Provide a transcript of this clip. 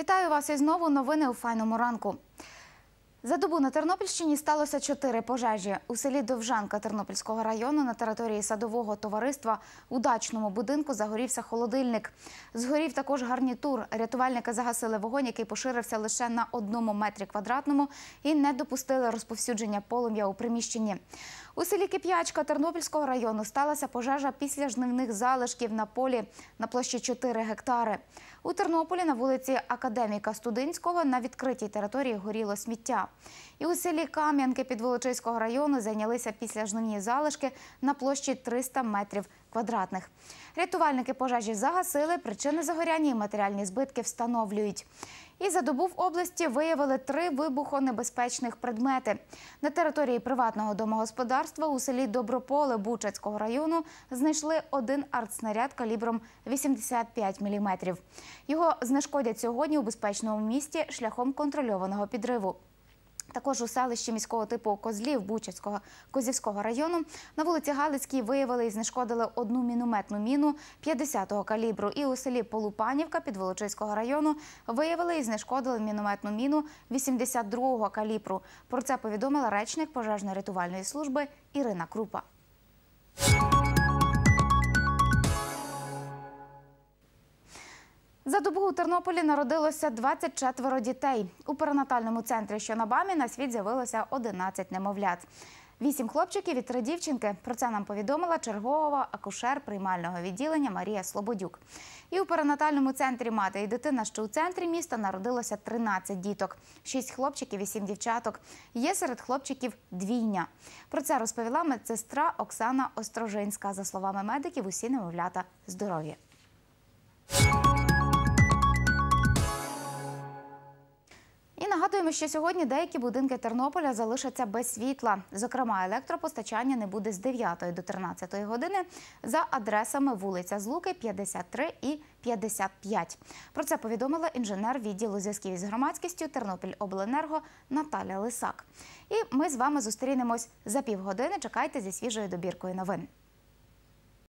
Вітаю вас і знову новини у файному ранку. За добу на Тернопільщині сталося чотири пожежі. У селі Довжанка Тернопільського району на території садового товариства у дачному будинку загорівся холодильник. Згорів також гарнітур. Рятувальники загасили вогонь, який поширився лише на одному метрі квадратному, і не допустили розповсюдження полум'я у приміщенні. У селі Кип'ячка Тернопільського району сталася пожежа після жнивних залишків на полі на площі 4 гектари. У Тернополі на вулиці Академіка Студинського на відкритій території горіло сміття. І у селі Кам'янки під Волочиського району зайнялися після жнивні залишки на площі 300 метрів квадратних. Рятувальники пожежі загасили, причини загоряння і матеріальні збитки встановлюють. І за добу в області виявили три вибухонебезпечних предмети. На території приватного домогосподарства у селі Доброполе Бучацького району знайшли один артснаряд калібром 85 міліметрів. Його знешкодять сьогодні у безпечному місті шляхом контрольованого підриву. Також у селищі міського типу Козлів Бучацького Козівського району на вулиці Галицькій виявили і знешкодили одну мінометну міну 50-го калібру. І у селі Полупанівка під Волочиського району виявили і знешкодили мінометну міну 82-го калібру. Про це повідомила речник пожежно-рятувальної служби Ірина Крупа. За добу у Тернополі народилося 24 дітей. У перинатальному центрі, що на Бамі, на світ з'явилося 11 немовлят. Вісім хлопчиків і три дівчинки. Про це нам повідомила чергова акушер приймального відділення Марія Слободюк. І у перинатальному центрі мати і дитина, що у центрі міста народилося 13 діток, шість хлопчиків і 7 дівчаток. Є серед хлопчиків двійня. Про це розповіла медсестра Оксана Острожинська. За словами медиків, усі немовлята здорові. Нагадуємо, що сьогодні деякі будинки Тернополя залишаться без світла. Зокрема, електропостачання не буде з 9 до 13 години за адресами вулиця Злуки, 53 і 55. Про це повідомила інженер відділу зв'язків із громадськістю Тернопільобленерго Наталя Лисак. І ми з вами зустрінемось за півгодини. Чекайте зі свіжою добіркою новин.